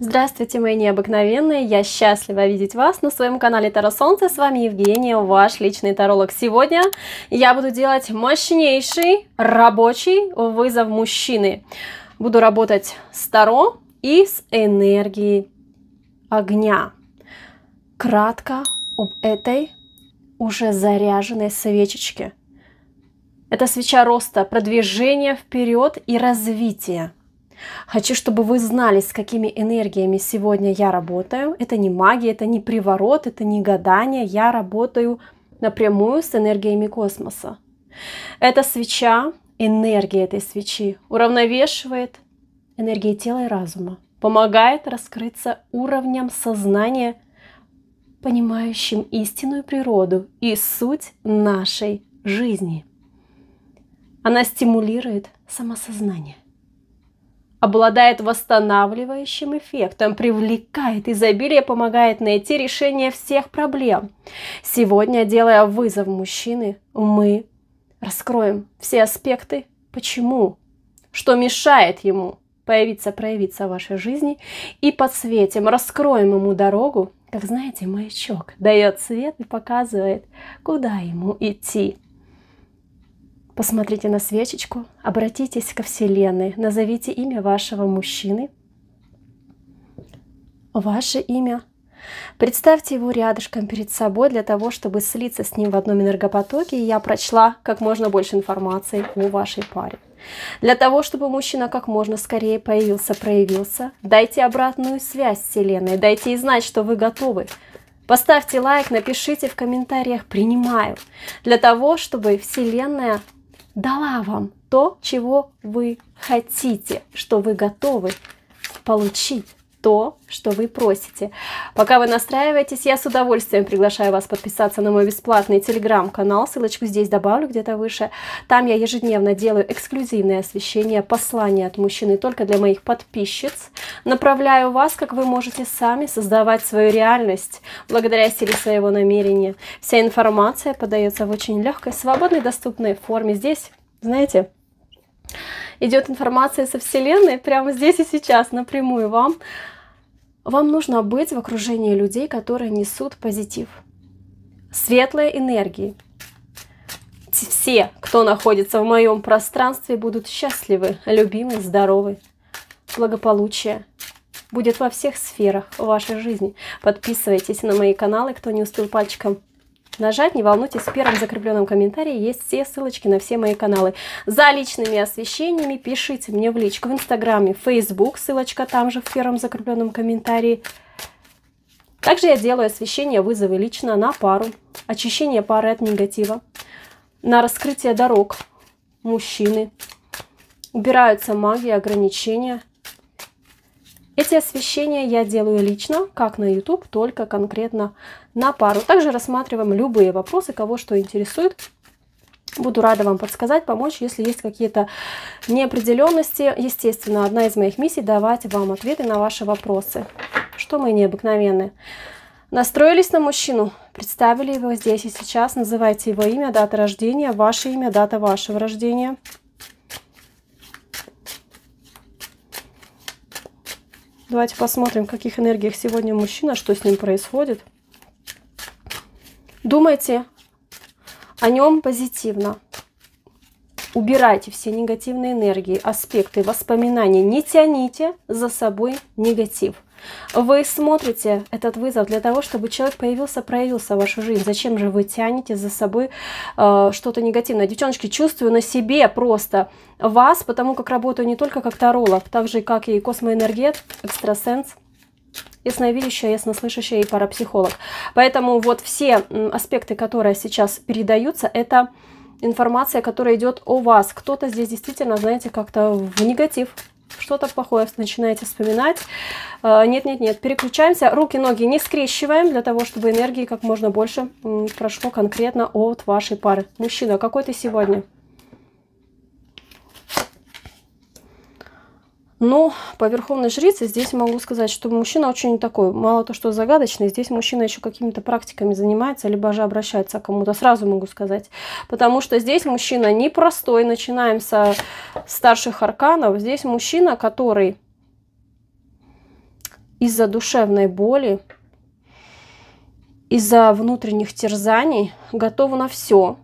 Здравствуйте, мои необыкновенные! Я счастлива видеть вас на своем канале Таро Солнце. С вами Евгения, ваш личный таролог. Сегодня я буду делать мощнейший рабочий вызов мужчины. Буду работать с Таро и с энергией огня. Кратко об этой уже заряженной свечечке. Это свеча роста, продвижения вперед и развития. Хочу, чтобы вы знали, с какими энергиями сегодня я работаю. Это не магия, это не приворот, это не гадание. Я работаю напрямую с энергиями космоса. Эта свеча, энергия этой свечи уравновешивает энергии тела и разума, помогает раскрыться уровням сознания, понимающим истинную природу и суть нашей жизни. Она стимулирует самосознание обладает восстанавливающим эффектом, привлекает изобилие, помогает найти решение всех проблем. Сегодня, делая вызов мужчины, мы раскроем все аспекты, почему, что мешает ему появиться, проявиться в вашей жизни, и подсветим, раскроем ему дорогу, как знаете, маячок дает свет и показывает, куда ему идти. Посмотрите на свечечку, обратитесь ко Вселенной, назовите имя вашего мужчины, ваше имя. Представьте его рядышком перед собой для того, чтобы слиться с ним в одном энергопотоке, и я прочла как можно больше информации о вашей паре. Для того, чтобы мужчина как можно скорее появился, проявился, дайте обратную связь Вселенной, дайте ей знать, что вы готовы. Поставьте лайк, напишите в комментариях «принимаю», для того, чтобы Вселенная дала вам то, чего вы хотите, что вы готовы получить то, что вы просите. Пока вы настраиваетесь, я с удовольствием приглашаю вас подписаться на мой бесплатный телеграм-канал. Ссылочку здесь добавлю где-то выше. Там я ежедневно делаю эксклюзивное освещение, послание от мужчины только для моих подписчиц. Направляю вас, как вы можете сами создавать свою реальность благодаря силе своего намерения. Вся информация подается в очень легкой, свободной, доступной форме. Здесь, знаете, идет информация со Вселенной прямо здесь и сейчас напрямую вам. Вам нужно быть в окружении людей, которые несут позитив. светлые энергии. Все, кто находится в моем пространстве, будут счастливы, любимы, здоровы. Благополучие будет во всех сферах вашей жизни. Подписывайтесь на мои каналы, кто не успел пальчиком нажать. Не волнуйтесь, в первом закрепленном комментарии есть все ссылочки на все мои каналы. За личными освещениями пишите мне в личку в Инстаграме, в Facebook, ссылочка там же в первом закрепленном комментарии. Также я делаю освещение вызовы лично на пару, очищение пары от негатива, на раскрытие дорог мужчины. Убираются магии, ограничения – эти освещения я делаю лично, как на YouTube, только конкретно на пару. Также рассматриваем любые вопросы, кого что интересует. Буду рада вам подсказать, помочь, если есть какие-то неопределенности. Естественно, одна из моих миссий – давать вам ответы на ваши вопросы. Что мы необыкновенные. Настроились на мужчину, представили его здесь и сейчас, называйте его имя, дата рождения, ваше имя, дата вашего рождения – Давайте посмотрим, в каких энергиях сегодня мужчина, что с ним происходит. Думайте о нем позитивно. Убирайте все негативные энергии, аспекты, воспоминания. Не тяните за собой негатив. Вы смотрите этот вызов для того, чтобы человек появился, проявился в вашу жизнь. Зачем же вы тянете за собой э, что-то негативное? Девчоночки, чувствую на себе просто вас, потому как работаю не только как таролог, так же как и космоэнергет, экстрасенс ясновидящая, яснослышащая и парапсихолог. Поэтому вот все аспекты, которые сейчас передаются, это информация, которая идет о вас. Кто-то здесь действительно, знаете, как-то в негатив что-то плохое начинаете вспоминать. Э, нет-нет-нет, переключаемся. Руки, ноги не скрещиваем для того, чтобы энергии как можно больше прошло конкретно от вашей пары. Мужчина, какой ты сегодня? Ну, по верховной жрице здесь могу сказать, что мужчина очень такой, мало то что загадочный, здесь мужчина еще какими-то практиками занимается, либо же обращается к кому-то, сразу могу сказать. Потому что здесь мужчина непростой, начинаем со старших арканов. Здесь мужчина, который из-за душевной боли, из-за внутренних терзаний готов на все.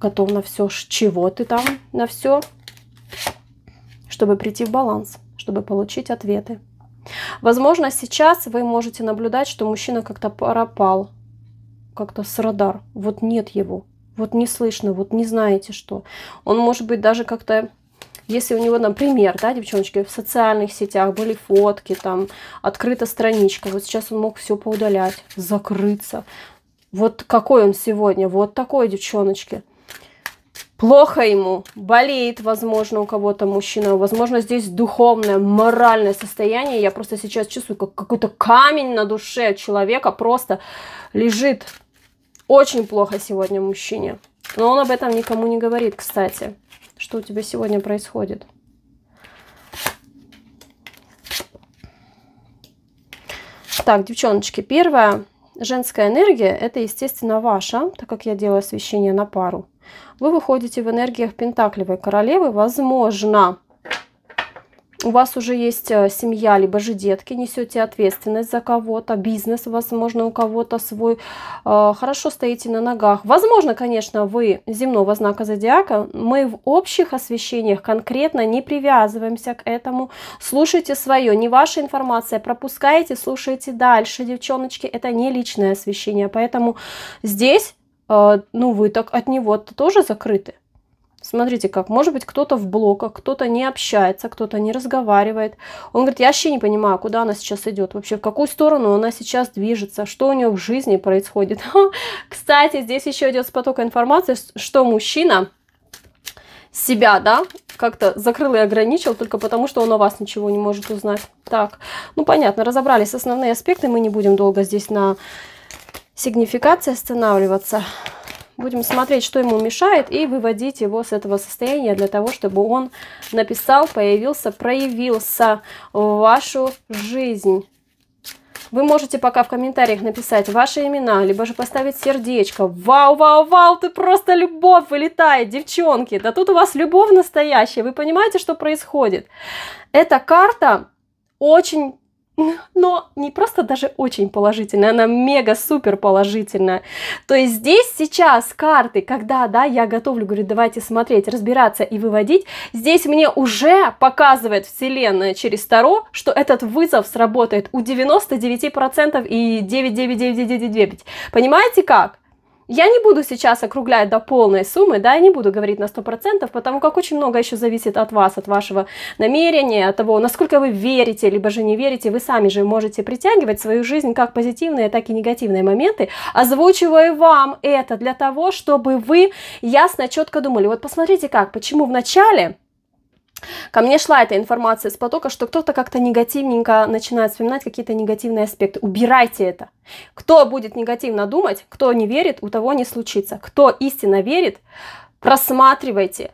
Готов на все. Чего ты там? На все. Чтобы прийти в баланс, чтобы получить ответы. Возможно, сейчас вы можете наблюдать, что мужчина как-то пропал, как-то с радар. Вот нет его вот не слышно, вот не знаете что. Он может быть даже как-то если у него, например, да, девчоночки, в социальных сетях были фотки, там, открыта страничка, вот сейчас он мог все поудалять, закрыться. Вот какой он сегодня, вот такой, девчоночки. Плохо ему, болеет, возможно, у кого-то мужчина, возможно, здесь духовное, моральное состояние. Я просто сейчас чувствую, как какой-то камень на душе человека просто лежит очень плохо сегодня мужчине. Но он об этом никому не говорит, кстати. Что у тебя сегодня происходит? Так, девчоночки, первое. Женская энергия – это, естественно, ваша, так как я делаю освещение на пару. Вы выходите в энергиях Пентакливой королевы, возможно, у вас уже есть э, семья, либо же детки, несете ответственность за кого-то, бизнес, возможно, у кого-то свой, э, хорошо стоите на ногах. Возможно, конечно, вы земного знака зодиака, мы в общих освещениях конкретно не привязываемся к этому, слушайте свое, не ваша информация, пропускайте, слушайте дальше, девчоночки, это не личное освещение, поэтому здесь, э, ну, вы так от него -то тоже закрыты. Смотрите, как может быть кто-то в блоках, кто-то не общается, кто-то не разговаривает. Он говорит, я вообще не понимаю, куда она сейчас идет, вообще в какую сторону она сейчас движется, что у нее в жизни происходит. Кстати, здесь еще идет с потока информации, что мужчина себя, да, как-то закрыл и ограничил, только потому что он о вас ничего не может узнать. Так, ну понятно, разобрались основные аспекты, мы не будем долго здесь на сигнификации останавливаться. Будем смотреть, что ему мешает, и выводить его с этого состояния для того, чтобы он написал, появился, проявился в вашу жизнь. Вы можете пока в комментариях написать ваши имена, либо же поставить сердечко. Вау, вау, вау, ты просто любовь вылетает, девчонки. Да тут у вас любовь настоящая, вы понимаете, что происходит. Эта карта очень но не просто даже очень положительная, она мега супер положительная. То есть здесь сейчас карты, когда, да, я готовлю, говорю, давайте смотреть, разбираться и выводить, здесь мне уже показывает Вселенная через Таро, что этот вызов сработает у 99% и 99999. Понимаете как? Я не буду сейчас округлять до полной суммы, да, я не буду говорить на 100%, потому как очень много еще зависит от вас, от вашего намерения, от того, насколько вы верите, либо же не верите, вы сами же можете притягивать в свою жизнь как позитивные, так и негативные моменты, озвучивая вам это для того, чтобы вы ясно, четко думали, вот посмотрите как, почему в начале Ко мне шла эта информация с потока, что кто-то как-то негативненько начинает вспоминать какие-то негативные аспекты. Убирайте это. Кто будет негативно думать, кто не верит, у того не случится. Кто истинно верит, просматривайте.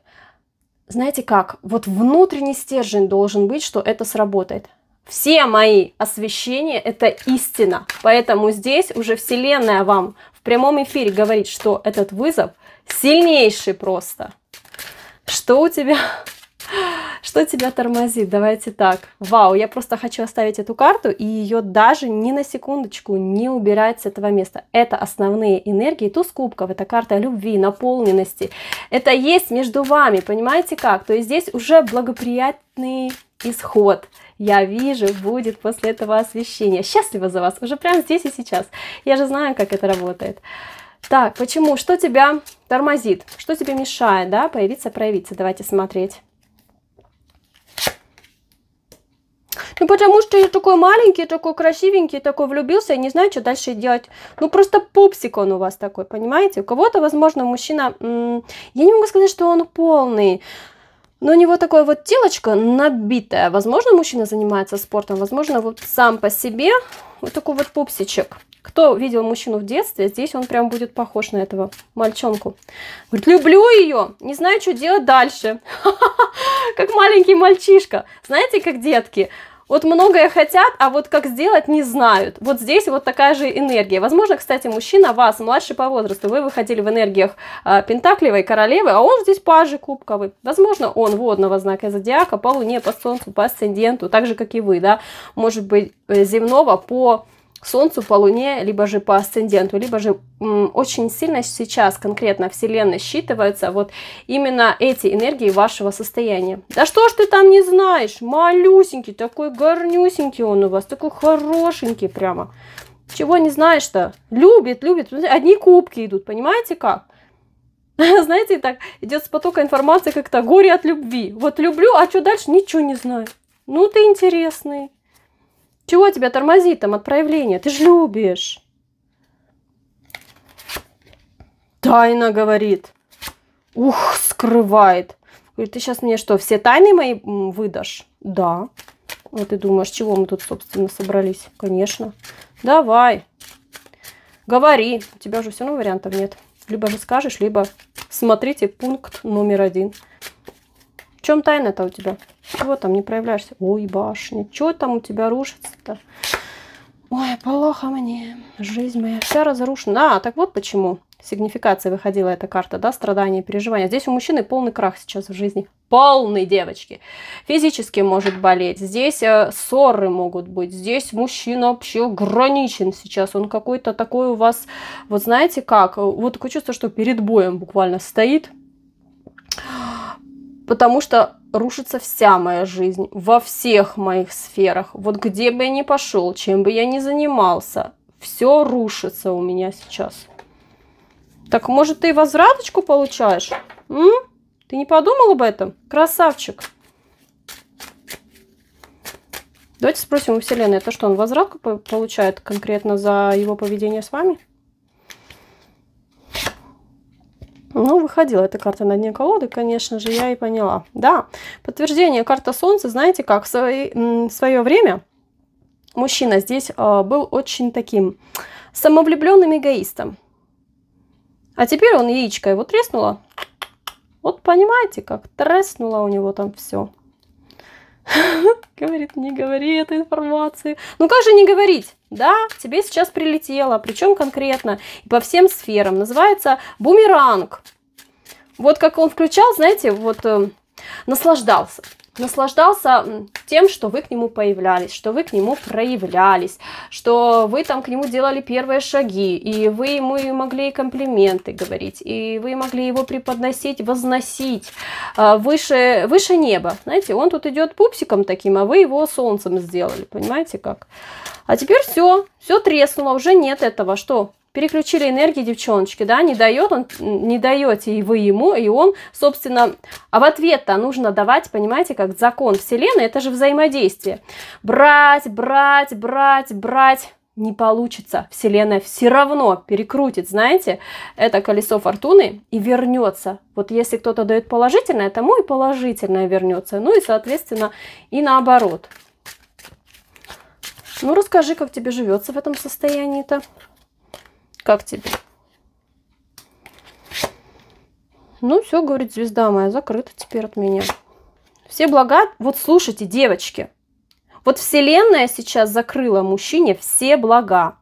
Знаете как? Вот внутренний стержень должен быть, что это сработает. Все мои освещения – это истина. Поэтому здесь уже Вселенная вам в прямом эфире говорит, что этот вызов сильнейший просто. Что у тебя что тебя тормозит? Давайте так. Вау, я просто хочу оставить эту карту и ее даже ни на секундочку не убирать с этого места. Это основные энергии туз кубков. Это карта любви, наполненности. Это есть между вами, понимаете как? То есть здесь уже благоприятный исход. Я вижу, будет после этого освещение. Счастлива за вас, уже прямо здесь и сейчас. Я же знаю, как это работает. Так, почему? Что тебя тормозит? Что тебе мешает, да, появиться, проявиться? Давайте смотреть. Ну потому что я такой маленький, такой красивенький, такой влюбился и не знаю, что дальше делать. Ну, просто пупсик он у вас такой, понимаете? У кого-то, возможно, мужчина... Я не могу сказать, что он полный, но у него такое вот телочка набитое. Возможно, мужчина занимается спортом, возможно, вот сам по себе вот такой вот пупсичек. Кто видел мужчину в детстве, здесь он прям будет похож на этого мальчонку. Говорит, люблю ее, не знаю, что делать дальше. Как маленький мальчишка. Знаете, как детки? Вот многое хотят, а вот как сделать не знают. Вот здесь вот такая же энергия. Возможно, кстати, мужчина вас, младший по возрасту, вы выходили в энергиях э, а, Пентакливой королевы, а он здесь пажи кубковый. Возможно, он водного знака зодиака, по луне, по солнцу, по асценденту, так же, как и вы, да. Может быть, э, земного по Солнцу, по Луне, либо же по асценденту, либо же очень сильно сейчас конкретно Вселенная считывается вот именно эти энергии вашего состояния. Да что ж ты там не знаешь? Малюсенький, такой горнюсенький он у вас, такой хорошенький прямо. Чего не знаешь-то? Любит, любит. Одни кубки идут, понимаете как? Знаете, так идет с потока информации как-то горе от любви. Вот люблю, а что дальше? Ничего не знаю. Ну ты интересный. Чего тебя тормозит там от проявления? Ты ж любишь. Тайна, говорит. Ух, скрывает. Говорит, ты сейчас мне что, все тайны мои выдашь? Да. Вот и думаешь, чего мы тут, собственно, собрались? Конечно. Давай. Говори. У тебя же все равно вариантов нет. Либо же скажешь, либо смотрите пункт номер один. В чем тайна-то у тебя? Чего там не проявляешься? Ой, башня, что там у тебя рушится-то? Ой, плохо мне. Жизнь моя вся разрушена. А, так вот почему сигнификация выходила эта карта, да, страдания, переживания. Здесь у мужчины полный крах сейчас в жизни. Полный, девочки. Физически может болеть. Здесь э, ссоры могут быть. Здесь мужчина вообще ограничен сейчас. Он какой-то такой у вас, вот знаете как, э, вот такое чувство, что перед боем буквально стоит потому что рушится вся моя жизнь во всех моих сферах. Вот где бы я ни пошел, чем бы я ни занимался, все рушится у меня сейчас. Так может ты возвраточку получаешь? М? Ты не подумал об этом? Красавчик. Давайте спросим у Вселенной, это что, он возвратку получает конкретно за его поведение с вами? Ну, выходила эта карта на дне колоды, конечно же, я и поняла. Да, подтверждение карта Солнца, знаете как, в свое, в свое время мужчина здесь а, был очень таким самовлюбленным эгоистом. А теперь он яичко его треснуло. Вот понимаете, как треснуло у него там все. Говорит, не говори этой информации. Ну как же не говорить? Да, тебе сейчас прилетело, причем конкретно, по всем сферам. Называется бумеранг. Вот как он включал, знаете, вот э, наслаждался наслаждался тем, что вы к нему появлялись, что вы к нему проявлялись, что вы там к нему делали первые шаги, и вы ему и могли комплименты говорить, и вы могли его преподносить, возносить э, выше, выше неба. Знаете, он тут идет пупсиком таким, а вы его солнцем сделали, понимаете как? А теперь все, все треснуло, уже нет этого. Что? Переключили энергии девчоночки, да, не дает он, не даете и вы ему, и он, собственно, а в ответ-то нужно давать, понимаете, как закон Вселенной, это же взаимодействие. Брать, брать, брать, брать не получится. Вселенная все равно перекрутит, знаете, это колесо фортуны и вернется. Вот если кто-то дает положительное, тому и положительное вернется. Ну и, соответственно, и наоборот. Ну, расскажи, как тебе живется в этом состоянии-то. Как тебе? Ну, все, говорит, звезда моя закрыта теперь от меня. Все блага... Вот слушайте, девочки. Вот Вселенная сейчас закрыла мужчине все блага.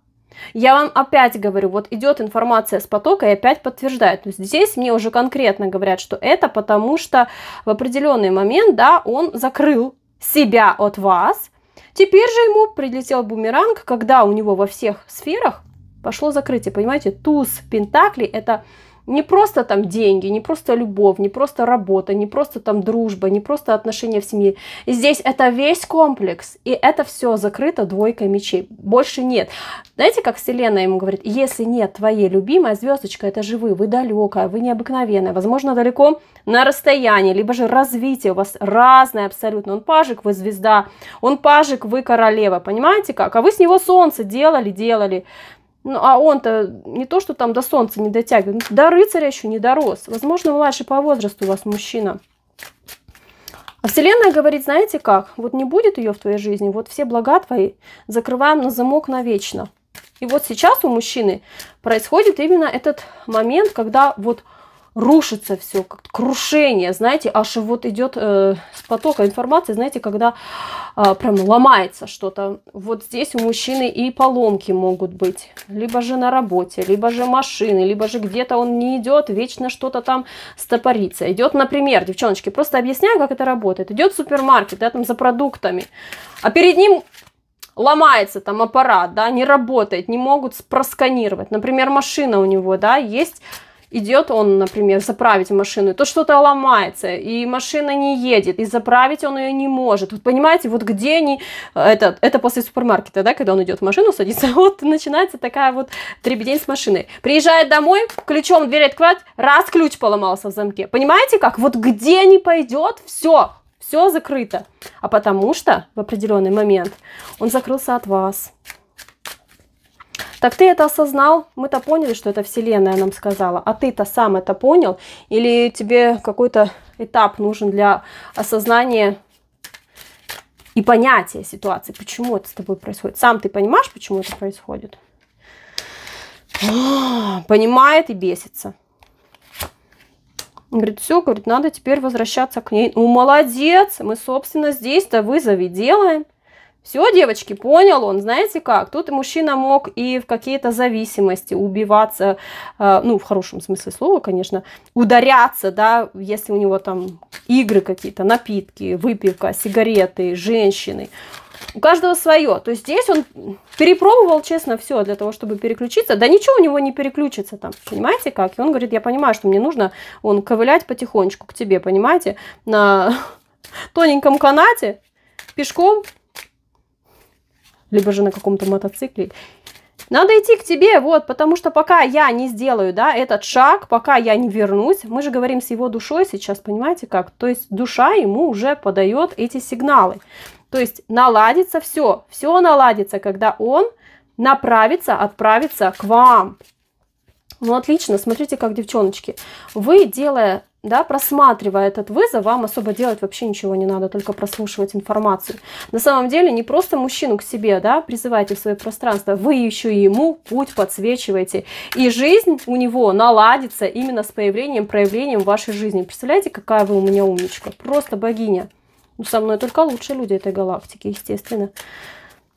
Я вам опять говорю, вот идет информация с потока и опять подтверждает. То есть здесь мне уже конкретно говорят, что это потому, что в определенный момент, да, он закрыл себя от вас, Теперь же ему прилетел бумеранг, когда у него во всех сферах пошло закрытие. Понимаете, туз пентаклей – это не просто там деньги, не просто любовь, не просто работа, не просто там дружба, не просто отношения в семье. Здесь это весь комплекс, и это все закрыто двойкой мечей. Больше нет. Знаете, как Вселенная ему говорит, если нет твоей любимой звездочка, это же вы, вы далекая, вы необыкновенная, возможно, далеко на расстоянии, либо же развитие у вас разное абсолютно. Он пажик, вы звезда, он пажик, вы королева, понимаете как? А вы с него солнце делали, делали, ну, а он-то не то, что там до солнца не дотягивает, ну, до рыцаря еще не дорос. Возможно, младше по возрасту у вас мужчина. А Вселенная говорит, знаете как, вот не будет ее в твоей жизни, вот все блага твои закрываем на замок навечно. И вот сейчас у мужчины происходит именно этот момент, когда вот рушится все, как крушение, знаете, аж вот идет э, с потока информации, знаете, когда э, прям ломается что-то. Вот здесь у мужчины и поломки могут быть, либо же на работе, либо же машины, либо же где-то он не идет, вечно что-то там стопорится. Идет, например, девчоночки, просто объясняю, как это работает. Идет в супермаркет, да, там за продуктами, а перед ним ломается там аппарат, да, не работает, не могут просканировать. Например, машина у него, да, есть идет он, например, заправить машину, то что-то ломается, и машина не едет, и заправить он ее не может. Вот понимаете, вот где они, э, это, это после супермаркета, да, когда он идет в машину, садится, вот начинается такая вот дребедень с машиной. Приезжает домой, ключом дверь открывает, раз ключ поломался в замке. Понимаете как? Вот где не пойдет, все, все закрыто. А потому что в определенный момент он закрылся от вас. Так ты это осознал? Мы-то поняли, что это Вселенная нам сказала. А ты-то сам это понял? Или тебе какой-то этап нужен для осознания и понятия ситуации, почему это с тобой происходит? Сам ты понимаешь, почему это происходит? А, понимает и бесится. Говорит, все, говорит, надо теперь возвращаться к ней. Ну, молодец, мы, собственно, здесь-то вызови делаем. Все, девочки, понял он, знаете как? Тут мужчина мог и в какие-то зависимости убиваться, э, ну, в хорошем смысле слова, конечно, ударяться, да, если у него там игры какие-то, напитки, выпивка, сигареты, женщины. У каждого свое. То есть здесь он перепробовал, честно, все для того, чтобы переключиться. Да ничего у него не переключится там, понимаете как? И он говорит, я понимаю, что мне нужно, он ковылять потихонечку к тебе, понимаете, на тоненьком канате, пешком, либо же на каком-то мотоцикле. Надо идти к тебе, вот, потому что пока я не сделаю, да, этот шаг, пока я не вернусь, мы же говорим с его душой сейчас, понимаете как? То есть душа ему уже подает эти сигналы. То есть наладится все, все наладится, когда он направится, отправится к вам. Ну, отлично, смотрите, как девчоночки. Вы, делая да, просматривая этот вызов, вам особо делать вообще ничего не надо, только прослушивать информацию. На самом деле не просто мужчину к себе, да, призывайте в свое пространство, вы еще и ему путь подсвечиваете. И жизнь у него наладится именно с появлением, проявлением вашей жизни. Представляете, какая вы у меня умничка, просто богиня. Ну, со мной только лучшие люди этой галактики, естественно.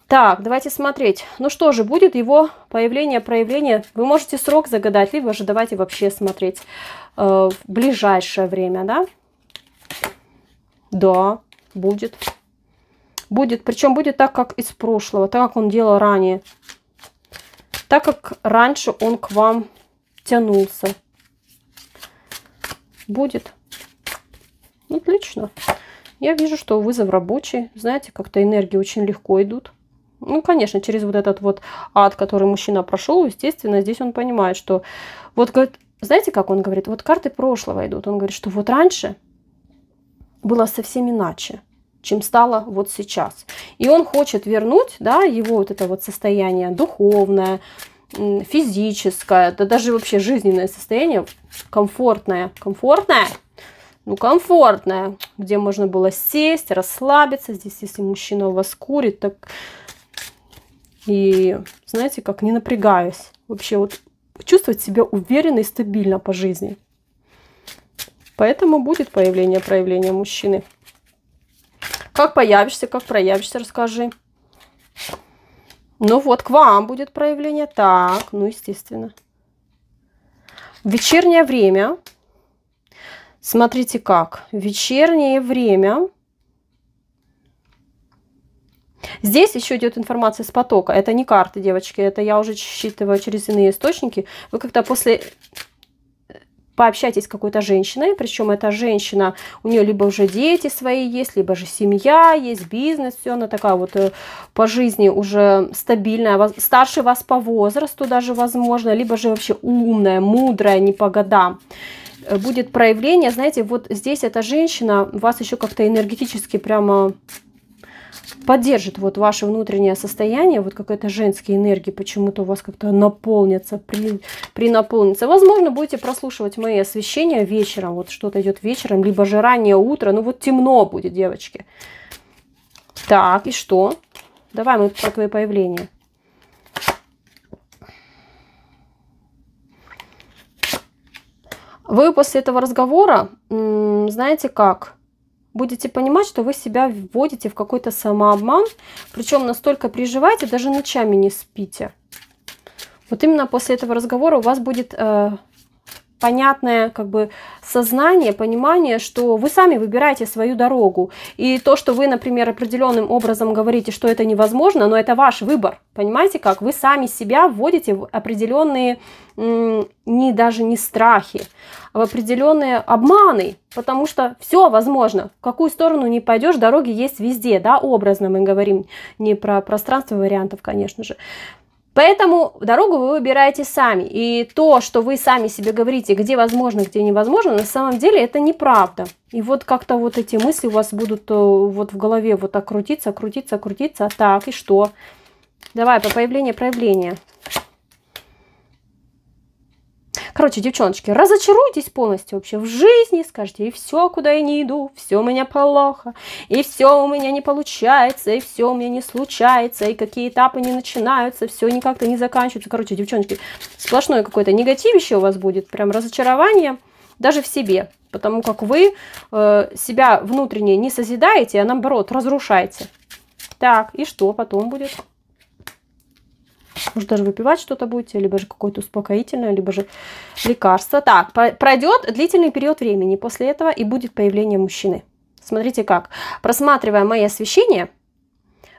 Так, давайте смотреть. Ну что же, будет его появление, проявление. Вы можете срок загадать, либо же давайте вообще смотреть э, в ближайшее время, да? Да, будет. Будет, причем будет так, как из прошлого, так, как он делал ранее. Так, как раньше он к вам тянулся. Будет. Отлично. Я вижу, что вызов рабочий. Знаете, как-то энергии очень легко идут. Ну, конечно, через вот этот вот ад, который мужчина прошел, естественно, здесь он понимает, что вот, говорит, знаете, как он говорит, вот карты прошлого идут. Он говорит, что вот раньше было совсем иначе чем стало вот сейчас. И он хочет вернуть, да, его вот это вот состояние духовное, физическое, да даже вообще жизненное состояние, комфортное, комфортное, ну, комфортное, где можно было сесть, расслабиться. Здесь, если мужчина у вас курит, так и, знаете, как не напрягаясь. Вообще вот чувствовать себя уверенно и стабильно по жизни. Поэтому будет появление проявления мужчины. Как появишься, как проявишься, расскажи. Ну вот, к вам будет проявление. Так, ну естественно. вечернее время. Смотрите как. вечернее время Здесь еще идет информация с потока. Это не карты, девочки, это я уже считываю через иные источники. Вы как-то после э, пообщайтесь с какой-то женщиной, причем эта женщина, у нее либо уже дети свои есть, либо же семья есть, бизнес, все, она такая вот э, по жизни уже стабильная, старше вас по возрасту даже возможно, либо же вообще умная, мудрая, не по годам э, будет проявление, знаете, вот здесь эта женщина вас еще как-то энергетически прямо поддержит вот ваше внутреннее состояние, вот какая-то женская энергия почему-то у вас как-то наполнится, при, принаполнится. Возможно, будете прослушивать мои освещения вечером, вот что-то идет вечером, либо же раннее утро, ну вот темно будет, девочки. Так, и что? Давай мы про твое появление. Вы после этого разговора, знаете как, будете понимать, что вы себя вводите в какой-то самообман, причем настолько переживаете, даже ночами не спите. Вот именно после этого разговора у вас будет э, понятное как бы сознание, понимание, что вы сами выбираете свою дорогу. И то, что вы, например, определенным образом говорите, что это невозможно, но это ваш выбор. Понимаете как? Вы сами себя вводите в определенные, не даже не страхи, а в определенные обманы, потому что все возможно. В какую сторону не пойдешь, дороги есть везде, да, образно мы говорим, не про пространство вариантов, конечно же. Поэтому дорогу вы выбираете сами. И то, что вы сами себе говорите, где возможно, где невозможно, на самом деле это неправда. И вот как-то вот эти мысли у вас будут э, вот в голове вот так крутиться, крутиться, крутиться. Так, и что? Давай, по появлению проявления. Короче, девчоночки, разочаруйтесь полностью вообще в жизни, скажите, и все, куда я не иду, все у меня плохо, и все у меня не получается, и все у меня не случается, и какие этапы не начинаются, все никак-то не заканчивается. Короче, девчонки, сплошное какое-то негативище у вас будет, прям разочарование даже в себе, потому как вы э, себя внутренне не созидаете, а наоборот разрушаете. Так, и что потом будет? Может, даже выпивать что-то будете, либо же какое-то успокоительное, либо же лекарство. Так, пройдет длительный период времени после этого и будет появление мужчины. Смотрите как. Просматривая мои освещения,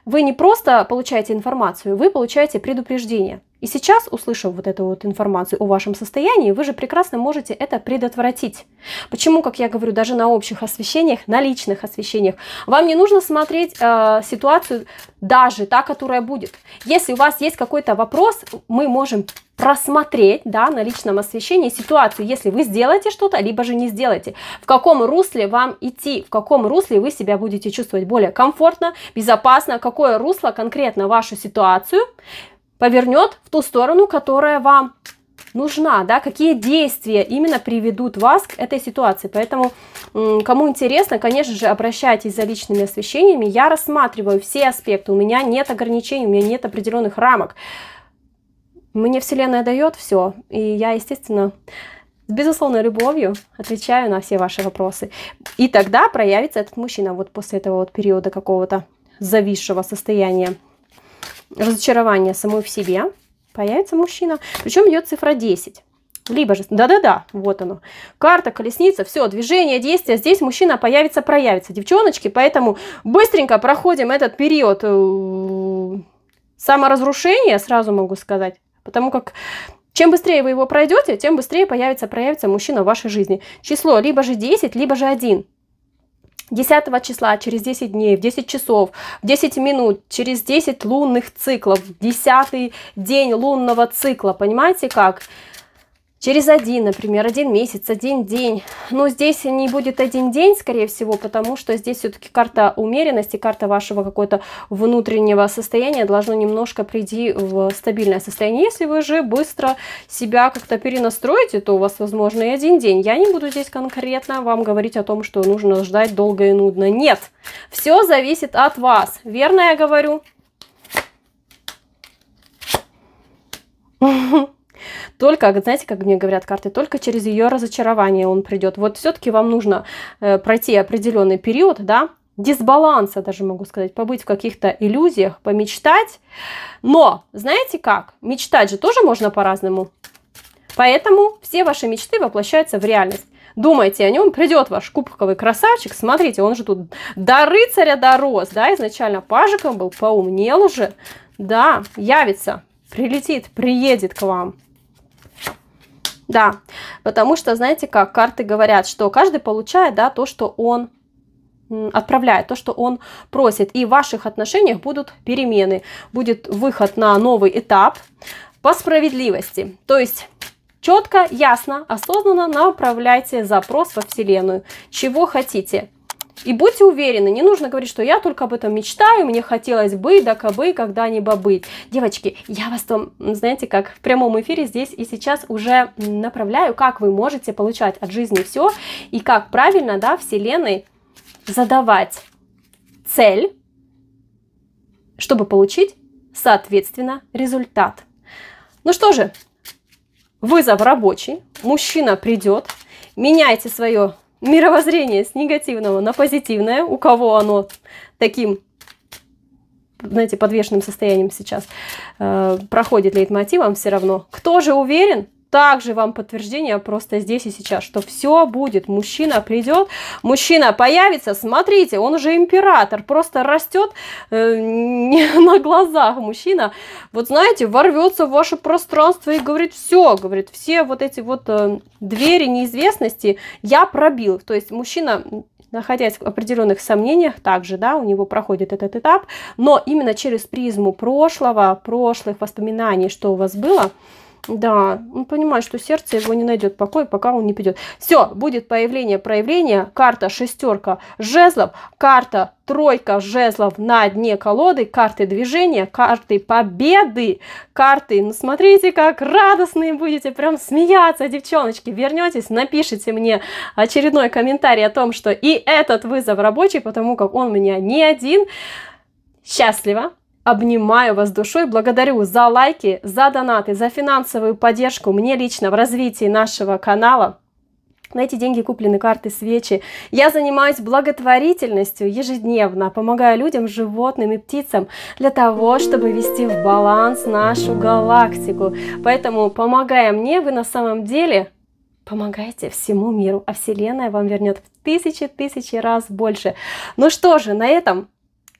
вы не просто получаете информацию, вы получаете предупреждение. И сейчас, услышав вот эту вот информацию о вашем состоянии, вы же прекрасно можете это предотвратить. Почему, как я говорю, даже на общих освещениях, на личных освещениях, вам не нужно смотреть э, ситуацию даже та, которая будет. Если у вас есть какой-то вопрос, мы можем просмотреть да, на личном освещении ситуацию, если вы сделаете что-то, либо же не сделаете. В каком русле вам идти, в каком русле вы себя будете чувствовать более комфортно, безопасно, какое русло конкретно вашу ситуацию – повернет в ту сторону, которая вам нужна, да, какие действия именно приведут вас к этой ситуации. Поэтому, кому интересно, конечно же, обращайтесь за личными освещениями. Я рассматриваю все аспекты, у меня нет ограничений, у меня нет определенных рамок. Мне Вселенная дает все, и я, естественно, с безусловной любовью отвечаю на все ваши вопросы. И тогда проявится этот мужчина вот после этого вот периода какого-то зависшего состояния разочарование самой в себе, появится мужчина. Причем идет цифра 10. Либо же, да-да-да, вот оно. Карта, колесница, все, движение, действие. Здесь мужчина появится, проявится. Девчоночки, поэтому быстренько проходим этот период э, саморазрушения, сразу могу сказать. Потому как чем быстрее вы его пройдете, тем быстрее появится, проявится мужчина в вашей жизни. Число либо же 10, либо же 1. 10 числа, через 10 дней, в 10 часов, в 10 минут, через 10 лунных циклов, 10 день лунного цикла, понимаете как? через один, например, один месяц, один день. Но здесь не будет один день, скорее всего, потому что здесь все-таки карта умеренности, карта вашего какого-то внутреннего состояния должно немножко прийти в стабильное состояние. Если вы же быстро себя как-то перенастроите, то у вас, возможно, и один день. Я не буду здесь конкретно вам говорить о том, что нужно ждать долго и нудно. Нет, все зависит от вас. Верно я говорю? Mm-hmm. Только, а, знаете, как мне говорят карты, только через ее разочарование он придет. Вот все-таки вам нужно э, пройти определенный период, да, дисбаланса, даже могу сказать, побыть в каких-то иллюзиях, помечтать. Но, знаете как, мечтать же тоже можно по-разному. Поэтому все ваши мечты воплощаются в реальность. Думайте о нем, придет ваш кубковый красавчик, смотрите, он же тут до рыцаря дорос, да, изначально пажиком был, поумнел уже, да, явится, прилетит, приедет к вам. Да, потому что, знаете как, карты говорят, что каждый получает, да, то, что он отправляет, то, что он просит. И в ваших отношениях будут перемены, будет выход на новый этап по справедливости. То есть четко, ясно, осознанно направляйте запрос во Вселенную, чего хотите. И будьте уверены, не нужно говорить, что я только об этом мечтаю, мне хотелось бы, да кабы, когда-нибудь быть. Девочки, я вас там, знаете, как в прямом эфире здесь и сейчас уже направляю, как вы можете получать от жизни все, и как правильно, да, Вселенной задавать цель, чтобы получить, соответственно, результат. Ну что же, вызов рабочий, мужчина придет, меняйте свое мировоззрение с негативного на позитивное, у кого оно таким знаете, подвешенным состоянием сейчас э, проходит лейтмотивом все равно. Кто же уверен, также вам подтверждение просто здесь и сейчас, что все будет. Мужчина придет, мужчина появится, смотрите, он уже император, просто растет э, на глазах мужчина. Вот знаете, ворвется в ваше пространство и говорит, все, говорит, все вот эти вот э, двери неизвестности я пробил. То есть мужчина находясь в определенных сомнениях, также, да, у него проходит этот этап, но именно через призму прошлого, прошлых воспоминаний, что у вас было, да, он понимает, что сердце его не найдет покой, пока он не придет. Все, будет появление проявления. Карта шестерка жезлов, карта тройка жезлов на дне колоды, карты движения, карты победы, карты, ну смотрите, как радостные будете, прям смеяться, девчоночки, вернетесь, напишите мне очередной комментарий о том, что и этот вызов рабочий, потому как он у меня не один. Счастливо! Обнимаю вас душой, благодарю за лайки, за донаты, за финансовую поддержку мне лично в развитии нашего канала. На эти деньги куплены карты, свечи. Я занимаюсь благотворительностью ежедневно, помогая людям, животным и птицам для того, чтобы вести в баланс нашу галактику. Поэтому, помогая мне, вы на самом деле помогайте всему миру, а Вселенная вам вернет в тысячи-тысячи раз больше. Ну что же, на этом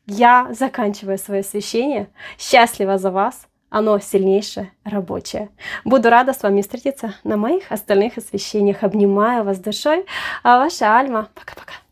я заканчиваю свое освещение. Счастлива за вас. Оно сильнейшее, рабочее. Буду рада с вами встретиться на моих остальных освещениях. Обнимаю вас душой. А ваша Альма. Пока-пока.